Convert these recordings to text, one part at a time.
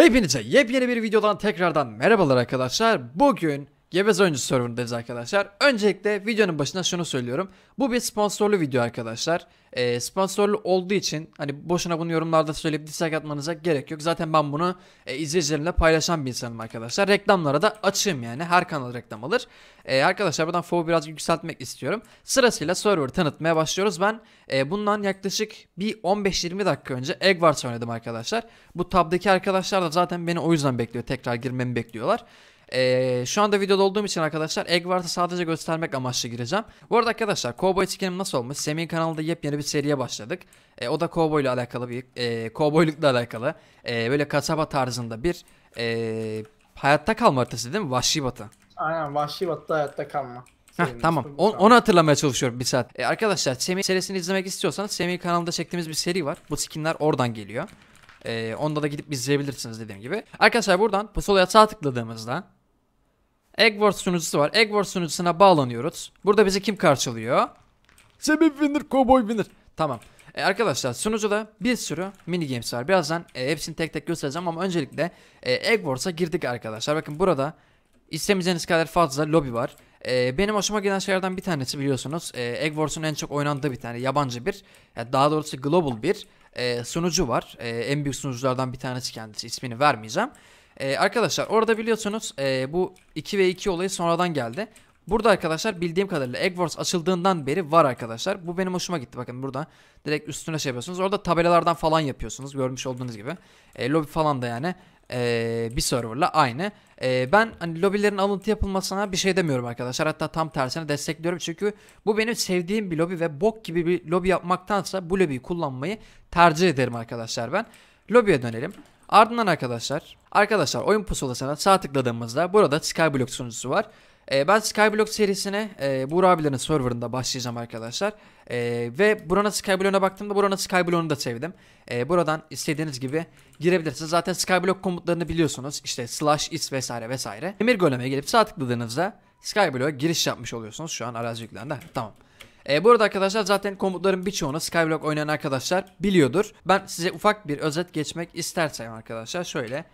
Hepinize yepyeni bir videodan tekrardan merhabalar arkadaşlar. Bugün Gebez Oyuncu Server'ındayız arkadaşlar. Öncelikle videonun başına şunu söylüyorum. Bu bir sponsorlu video arkadaşlar. E, sponsorlu olduğu için hani boşuna bunu yorumlarda söyleyip dislike atmanıza gerek yok. Zaten ben bunu e, izleyicilerimle paylaşan bir insanım arkadaşlar. Reklamlara da açığım yani. Her kanal reklam alır. E, arkadaşlar buradan fovu biraz yükseltmek istiyorum. Sırasıyla server tanıtmaya başlıyoruz. Ben e, bundan yaklaşık bir 15-20 dakika önce Eggwars oynadım arkadaşlar. Bu tabdaki arkadaşlar da zaten beni o yüzden bekliyor. Tekrar girmemi bekliyorlar. Ee, şu anda videoda olduğum için arkadaşlar Eggwart'ı sadece göstermek amaçlı gireceğim. Bu arada arkadaşlar Cowboy Chicken'im nasıl olmuş? Semih kanalında yepyeni bir seriye başladık. Ee, o da Cowboy alakalı bir, e, Cowboylukla alakalı. E, böyle kasaba tarzında bir e, hayatta kalma haritası değil mi? Vahşi batı. Aynen Vahşi Batı'da hayatta kalma. Heh, tamam. On, onu hatırlamaya çalışıyorum bir saat. E, arkadaşlar Semih serisini izlemek istiyorsanız Semih kanalında çektiğimiz bir seri var. Bu skinler oradan geliyor. E, onda da gidip izleyebilirsiniz dediğim gibi. Arkadaşlar buradan pusulaya sağ tıkladığımızda Eggworth sunucusu var. Eggworth sunucusuna bağlanıyoruz. Burada bizi kim karşılıyor? Sebep Winner, Cowboy Winner. Tamam. E arkadaşlar sunucuda bir sürü mini games var. Birazdan e, hepsini tek tek göstereceğim ama öncelikle e, Eggworth'a girdik arkadaşlar. Bakın burada istemeyeceğiniz kadar fazla lobi var. E, benim hoşuma giden şeylerden bir tanesi biliyorsunuz. E, Eggworth'un en çok oynandığı bir tane yabancı bir. Yani daha doğrusu global bir e, sunucu var. E, en büyük sunuculardan bir tanesi kendisi. İsmini vermeyeceğim. Ee, arkadaşlar orada biliyorsunuz e, bu 2 ve 2 olayı sonradan geldi. Burada arkadaşlar bildiğim kadarıyla Eggwars açıldığından beri var arkadaşlar. Bu benim hoşuma gitti. Bakın burada direkt üstüne şey yapıyorsunuz. Orada tabelalardan falan yapıyorsunuz. Görmüş olduğunuz gibi. E, lobby falan da yani e, bir serverla aynı. E, ben hani lobilerin alıntı yapılmasına bir şey demiyorum arkadaşlar. Hatta tam tersine destekliyorum. Çünkü bu benim sevdiğim bir lobi ve bok gibi bir lobi yapmaktansa bu lobiyi kullanmayı tercih ederim arkadaşlar ben. Lobiye dönelim. Ardından arkadaşlar arkadaşlar oyun pusulasına sağ tıkladığımızda burada Skyblock sunucusu var. Ee, ben Skyblock serisine e, Buğra abilerin serverında başlayacağım arkadaşlar. E, ve burana Skyblock'a baktığımda burana Skyblock'unu da sevdim. E, buradan istediğiniz gibi girebilirsiniz. Zaten Skyblock komutlarını biliyorsunuz. İşte slash is vesaire vesaire. Emir goleme gelip sağ tıkladığınızda Skyblock'a giriş yapmış oluyorsunuz. Şu an arazi yüklendi. Tamam. E, bu arada arkadaşlar zaten komutların birçoğunu Skyblock oynayan arkadaşlar biliyordur. Ben size ufak bir özet geçmek istersem arkadaşlar şöyle.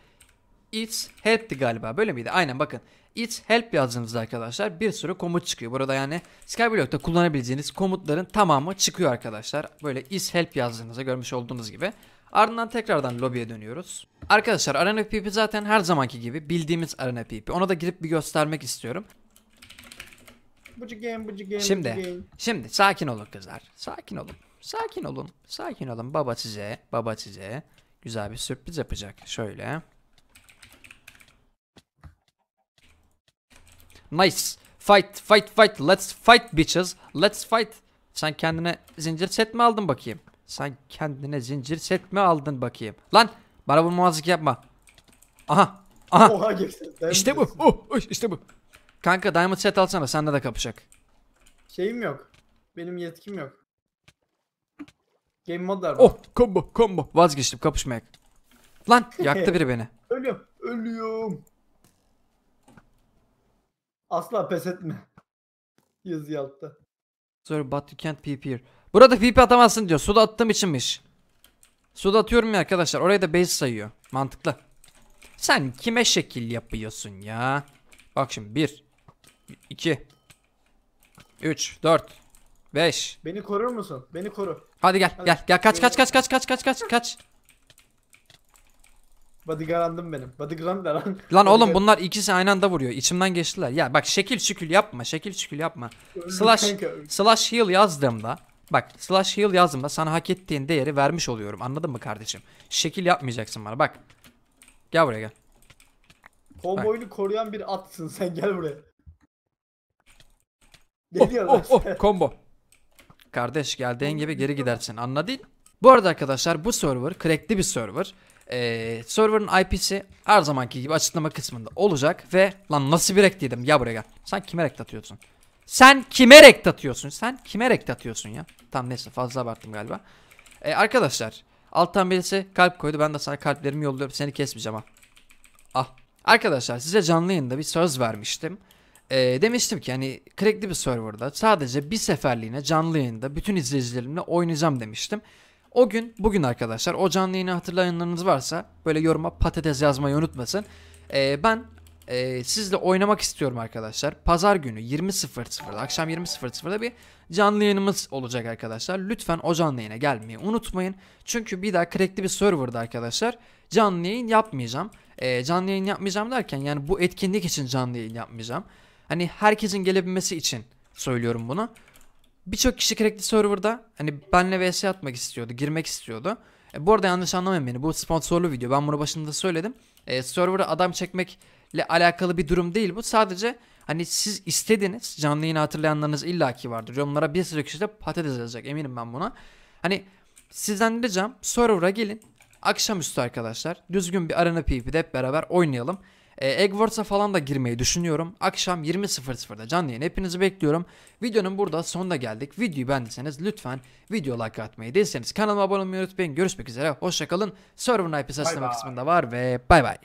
It's help'ti galiba böyle miydi? Aynen bakın. It's help yazdığınızda arkadaşlar bir sürü komut çıkıyor. Burada yani Skyblock'ta kullanabileceğiniz komutların tamamı çıkıyor arkadaşlar. Böyle is help yazdığınızda görmüş olduğunuz gibi. Ardından tekrardan lobiye dönüyoruz. Arkadaşlar RNFPP zaten her zamanki gibi bildiğimiz RNFPP. Ona da girip bir göstermek istiyorum. Bıcı game, bıcı game, Şimdi, bıcı game. şimdi sakin olun kızlar. Sakin olun. Sakin olun. Sakin olun. Baba size, baba size güzel bir sürpriz yapacak. Şöyle. Nice. Fight, fight, fight. Let's fight bitches. Let's fight. Sen kendine zincir set mi aldın bakayım? Sen kendine zincir set mi aldın bakayım? Lan bana bu muazzık yapma. Aha. Aha. Oha girsin. İşte bu. Oh, oh, işte bu. Kanka diamond set alsana sende de kapışak. Şeyim yok. Benim yetkim yok. Game modlar var. Oh combo combo. Vazgeçtim kapışmayak. Lan yaktı biri beni. Ölüyorum. Ölüyorum. Asla pes etme. Yazı altta. Sorry but you can't PP. here. Burada PP atamazsın diyor. Suda attığım içinmiş. Suda atıyorum ya arkadaşlar. Oraya da base sayıyor. Mantıklı. Sen kime şekil yapıyorsun ya? Bak şimdi bir. 2 3 4 5 Beni korur musun? Beni koru. Hadi gel Hadi. gel gel kaç kaç kaç kaç kaç kaç kaç kaç. Bodyguard'ım benim. Bodyguard lan. Lan oğlum bunlar ikisi aynı anda vuruyor. İçimden geçtiler. Ya bak şekil şükül yapma. Şekil şükül yapma. Slash slash heal yazdığımda bak slash heal yazdığımda sana hak ettiğin değeri vermiş oluyorum. Anladın mı kardeşim? Şekil yapmayacaksın bana bak. Gel buraya gel. Konvoyunu koruyan bir atsın sen gel buraya. Ne oh, oh, oh, combo. Kardeş geldiğin gibi geri gidersin anladın? Bu arada arkadaşlar bu server crackli bir server. Ee, server'ın IP'si her zamanki gibi açıklama kısmında olacak ve lan nasıl bir hack dedim ya buraya gel. Sen kime hack atıyorsun? Sen kime hack atıyorsun? Sen kime hack atıyorsun ya? Tam neyse fazla abarttım galiba. Ee, arkadaşlar alttan birisi kalp koydu ben de sana kalplerimi yolluyorum seni kesmeyeceğim ha. Ah. Arkadaşlar size canlı yayında bir söz vermiştim e, demiştim ki hani crackli bir serverda sadece bir seferliğine canlı yayında bütün izleyicilerimle oynayacağım demiştim. O gün bugün arkadaşlar o canlı yayını hatırlayanlarınız varsa böyle yoruma patates yazmayı unutmasın. E, ben e, sizle oynamak istiyorum arkadaşlar. Pazar günü 20.00'da akşam 20.00'da bir canlı yayınımız olacak arkadaşlar. Lütfen o canlı yayına gelmeyi unutmayın. Çünkü bir daha crackli bir serverda arkadaşlar canlı yayın yapmayacağım. E, canlı yayın yapmayacağım derken yani bu etkinlik için canlı yayın yapmayacağım. Hani herkesin gelebilmesi için söylüyorum bunu. Birçok kişi Crackli Server'da hani benle vs atmak istiyordu, girmek istiyordu. E, bu arada yanlış anlamayın beni. Bu sponsorlu video. Ben bunu başında söyledim. E, server'a adam çekmekle alakalı bir durum değil bu. Sadece hani siz istediniz. Canlı yayını hatırlayanlarınız illaki vardır. Onlara bir sürü kişi de patates yazacak. Eminim ben buna. Hani sizden ricam server'a gelin. Akşamüstü arkadaşlar. Düzgün bir arena PvP'de hep beraber oynayalım. E, Eggworth'a falan da girmeyi düşünüyorum. Akşam 20.00'da canlı yayın hepinizi bekliyorum. Videonun burada sonuna geldik. Videoyu beğendiyseniz lütfen video like atmayı değilseniz kanalıma abone olmayı unutmayın. Görüşmek üzere. Hoşçakalın. Server IP sesleme kısmında var ve bay bay.